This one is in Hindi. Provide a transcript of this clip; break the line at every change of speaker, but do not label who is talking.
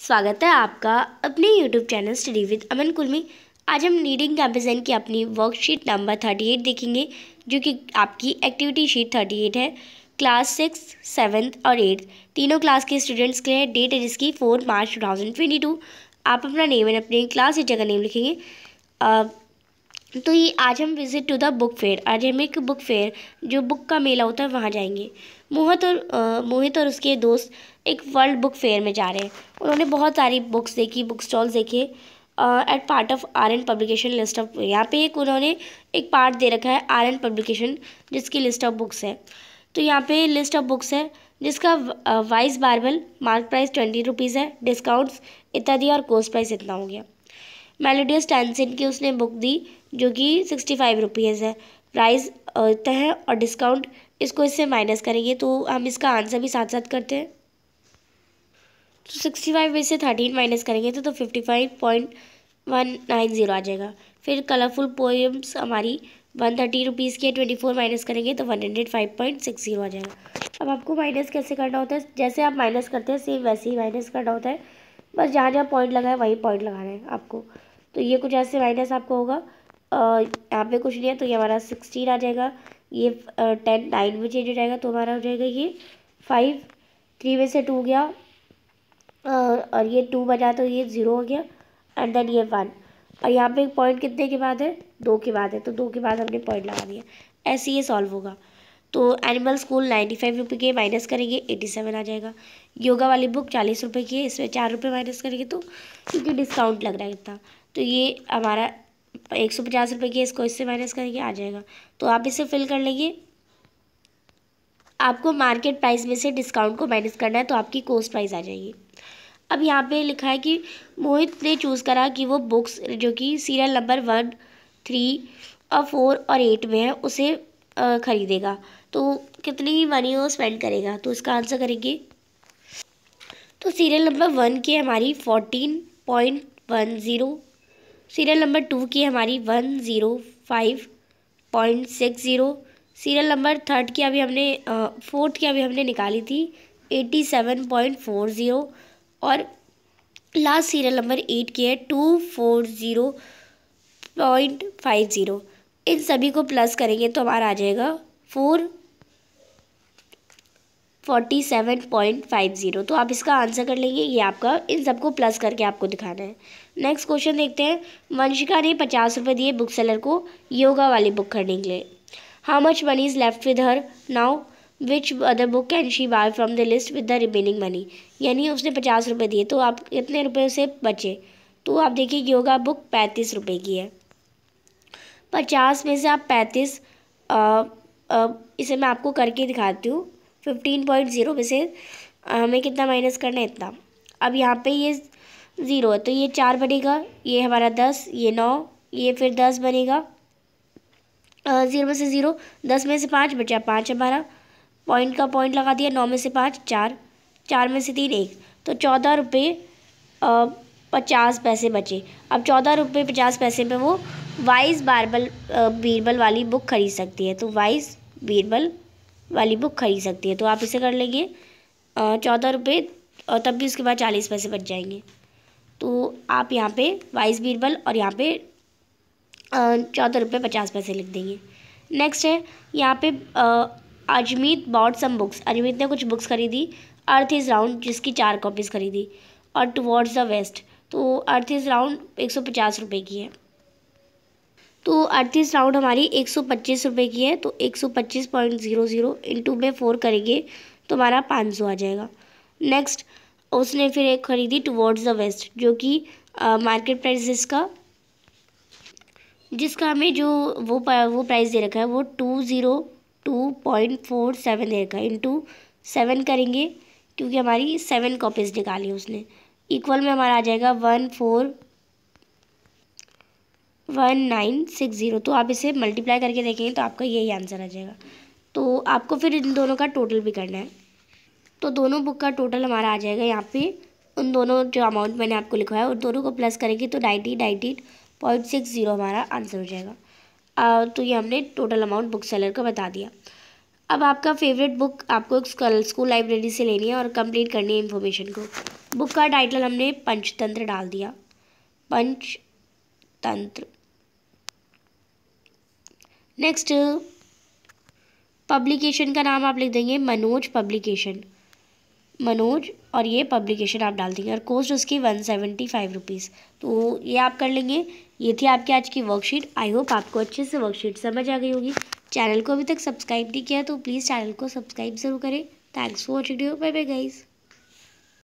स्वागत है आपका अपने YouTube channel study with Aman Kulmi आज हम रीडिंग कंपेरिजन की अपनी वर्कशीट नंबर थर्टी एट देखेंगे जो कि आपकी एक्टिविटी शीट थर्टी एट है क्लास सिक्स सेवन्थ और एट्थ तीनों क्लास के स्टूडेंट्स के लिए डेट है जिसकी four March two thousand twenty two आप अपना नेम एंड अपनी क्लास एक जगह नेम लिखेंगे आ, तो ये आज हम visit to the book fair आज हम एक बुक फेयर जो बुक का मेला होता है वहाँ जाएंगे मोहित और मोहित और उसके दोस्त एक वर्ल्ड बुक फेयर में जा रहे हैं उन्होंने बहुत सारी बुक्स देखी बुक स्टॉल्स देखे at part of R N publication list of यहाँ पे एक उन्होंने एक पार्ट दे रखा है आर एन पब्लिकेशन जिसकी लिस्ट ऑफ बुक्स है तो यहाँ पे लिस्ट ऑफ बुक्स है जिसका वाइस बारबल मार्क प्राइस ट्वेंटी रुपीज़ है डिस्काउंट्स इत्यादि और कोस्ट प्राइस इतना हो गया मेलोडियस टैंसिन की उसने बुक दी जो कि सिक्सटी फाइव रुपीज़ है प्राइस होता है और डिस्काउंट इसको इससे माइनस करेंगे तो हम इसका आंसर भी साथ साथ करते हैं तो सिक्सटी फाइव में से थर्टीन माइनस करेंगे तो तो fifty five point one nine zero आ जाएगा फिर कलरफुल पोएम्स हमारी वन थर्टी रुपीज़ के ट्वेंटी फोर माइनस करेंगे तो one hundred five point six zero आ जाएगा अब आपको माइनस कैसे करना होता है जैसे आप माइनस करते हैं सेम वैसे ही माइनस करना होता है बस जहाँ जहाँ पॉइंट लगाए वहीं पॉइंट लगाना है आपको तो ये कुछ ऐसे माइनस आपको होगा यहाँ पे कुछ नहीं है तो ये हमारा सिक्सटीन आ जाएगा ये टेन नाइन में चेंज हो जाएगा तो हमारा हो जाएगा ये फाइव थ्री में से टू गया और ये टू बना तो ये ज़ीरो हो गया एंड देन ये वन और यहाँ पे पॉइंट कितने के बाद है दो के बाद है तो दो के बाद हमने पॉइंट लगा दिया ऐसे ये सॉल्व होगा तो एनिमल स्कूल नाइन्टी फाइव रुपये के माइनस करेंगे एटी सेवन आ जाएगा योगा वाली बुक चालीस रुपये की है इसमें चार रुपये माइनस करेंगे तो क्योंकि डिस्काउंट लग रहा है इतना तो ये हमारा एक सौ पचास रुपये की इसको इससे माइनस करेंगे आ जाएगा तो आप इसे फिल कर लेंगे आपको मार्केट प्राइस में से डिस्काउंट को माइनस करना है तो आपकी कोस्ट प्राइस आ जाएगी अब यहाँ पे लिखा है कि मोहित ने चूज़ करा कि वो बुक्स जो कि सीरियल नंबर वन थ्री और फोर और एट में है उसे ख़रीदेगा तो कितनी मनी वो स्पेंड करेगा तो इसका आंसर करेंगे तो सीरियल नंबर वन की हमारी fourteen point one zero serial number two की हमारी one zero five point six zero serial number third की अभी हमने फोर्थ की अभी हमने निकाली थी eighty seven point four zero और लास्ट सीरियल नंबर एट की है two four zero point five zero इन सभी को प्लस करेंगे तो हमारा आ जाएगा four forty seven point five zero तो आप इसका आंसर कर लेंगे ये आपका इन सबको प्लस करके आपको दिखाना है नेक्स्ट क्वेश्चन देखते हैं वंशिका ने पचास रुपये दिए बुक सेलर को योगा वाली बुक खरीदने के लिए how much money is left with her now which other book can she buy from the list with the remaining money यानी उसने पचास रुपये दिए तो आप कितने रुपये उसे बचे तो आप देखिए योगा बुक पैंतीस रुपये की है पचास में से आप पैंतीस इसे मैं आपको करके दिखाती हूँ फिफ्टीन पॉइंट ज़ीरो में से हमें कितना माइनस करना है इतना अब यहाँ पे ये ज़ीरो है तो ये चार बनेगा ये हमारा दस ये नौ ये फिर दस बनेगा ज़ीरो में से ज़ीरो दस में से पाँच बचा पाँच हमारा पॉइंट का पॉइंट लगा दिया नौ में से पाँच चार चार में से तीन एक तो चौदह रुपये पचास पैसे बचे अब चौदह रुपये पचास पैसे में वो वाइस बारबल बीरबल वाली बुक खरीद सकती है तो वाइस बीरबल वाली बुक खरीद सकती है तो आप इसे कर लेंगे चौदह रुपये और तब भी उसके बाद चालीस पैसे बच जाएंगे तो आप यहाँ पे वाइस बीरबल और यहाँ पे चौदह रुपये पचास पैसे लिख देंगे नेक्स्ट है यहाँ पे अजमीत बॉट सम बुक्स अजमीत ने कुछ बुक्स खरीदी अर्थ इज़ राउंड जिसकी चार कॉपीज़ खरीदी और टुवर्ड्स द वेस्ट तो अर्थ इज़ राउंड एक सौ पचास रुपये की है तो अड़तीस राउंड हमारी एक सौ पच्चीस रुपये की है तो एक सौ पच्चीस पॉइंट ज़ीरो ज़ीरो इंटू में फ़ोर करेंगे तो हमारा पाँच सौ आ जाएगा नेक्स्ट उसने फिर एक ख़रीदी टुवर्ड्स द वेस्ट जो कि मार्केट प्राइस इसका जिसका हमें जो वो वो प्राइस दे रखा है वो two zero two point four seven दे रखा है इंटू सेवन करेंगे क्योंकि हमारी सेवन कॉपीज़ निकाली उसने इक्वल में हमारा आ जाएगा one four one nine six zero तो आप इसे मल्टीप्लाई करके देखेंगे तो आपका यही आंसर आ जाएगा तो आपको फिर इन दोनों का टोटल भी करना है तो दोनों बुक का टोटल हमारा आ जाएगा यहाँ पे उन दोनों जो अमाउंट मैंने आपको लिखवाया उन दोनों को प्लस करेंगे तो ninety ninety point six zero हमारा आंसर हो जाएगा आ, तो ये हमने टोटल अमाउंट बुक सेलर का बता दिया अब आपका फेवरेट बुक आपको एक स्कूल लाइब्रेरी से लेनी है और कंप्लीट करनी है इन्फॉर्मेशन को बुक का टाइटल हमने पंचतंत्र डाल दिया पंचतंत्र नेक्स्ट पब्लिकेशन का नाम आप लिख देंगे मनोज पब्लिकेशन मनोज और ये पब्लिकेशन आप डाल देंगे और कोस्ट उसकी वन सेवेंटी फाइव रुपीज़ तो ये आप कर लेंगे ये थी आपकी आज की वर्कशीट आई होप आपको अच्छे से वर्कशीट समझ आ गई होगी चैनल को अभी तक सब्सक्राइब नहीं किया तो प्लीज़ चैनल को सब्सक्राइब ज़रूर करें thanks for watching bye bye guys